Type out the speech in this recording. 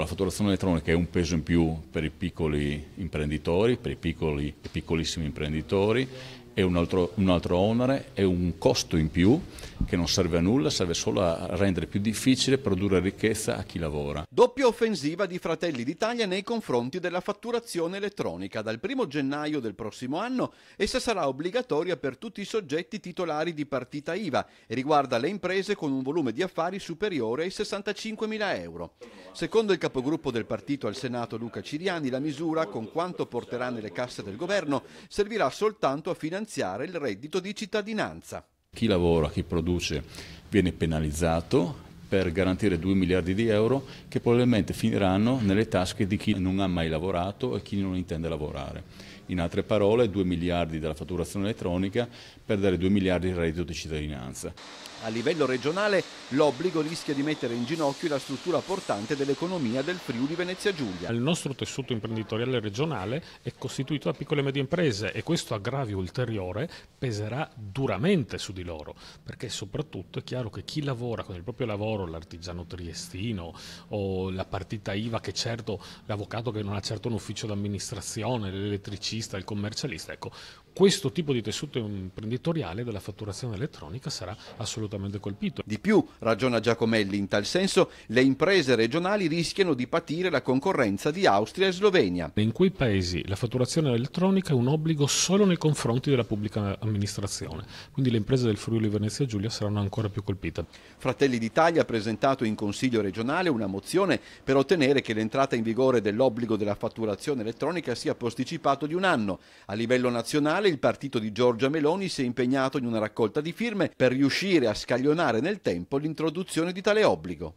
La fatturazione elettronica è un peso in più per i piccoli imprenditori, per i piccoli e piccolissimi imprenditori, è un altro, un altro onere, è un costo in più che non serve a nulla, serve solo a rendere più difficile produrre ricchezza a chi lavora. Doppia offensiva di Fratelli d'Italia nei confronti della fatturazione elettronica. Dal 1 gennaio del prossimo anno essa sarà obbligatoria per tutti i soggetti titolari di partita IVA e riguarda le imprese con un volume di affari superiore ai 65.000 euro. Secondo il capogruppo del partito al Senato Luca Ciriani, la misura, con quanto porterà nelle casse del governo, servirà soltanto a finanziare il reddito di cittadinanza. Chi lavora, chi produce viene penalizzato per garantire 2 miliardi di euro che probabilmente finiranno nelle tasche di chi non ha mai lavorato e chi non intende lavorare. In altre parole 2 miliardi della fatturazione elettronica per dare 2 miliardi di reddito di cittadinanza. A livello regionale l'obbligo rischia di mettere in ginocchio la struttura portante dell'economia del Friuli Venezia Giulia. Il nostro tessuto imprenditoriale regionale è costituito da piccole e medie imprese e questo aggravio ulteriore peserà duramente su di loro perché soprattutto è chiaro che chi lavora con il proprio lavoro lavoro, l'artigiano triestino o la partita IVA che certo l'avvocato che non ha certo un ufficio d'amministrazione, l'elettricista, il commercialista, ecco, questo tipo di tessuto imprenditoriale della fatturazione elettronica sarà assolutamente colpito. Di più, ragiona Giacomelli, in tal senso le imprese regionali rischiano di patire la concorrenza di Austria e Slovenia. In quei paesi la fatturazione elettronica è un obbligo solo nei confronti della pubblica amministrazione, quindi le imprese del Friuli Venezia Giulia saranno ancora più colpite. Fratelli d'Italia presentato in Consiglio regionale una mozione per ottenere che l'entrata in vigore dell'obbligo della fatturazione elettronica sia posticipato di un anno. A livello nazionale il partito di Giorgia Meloni si è impegnato in una raccolta di firme per riuscire a scaglionare nel tempo l'introduzione di tale obbligo.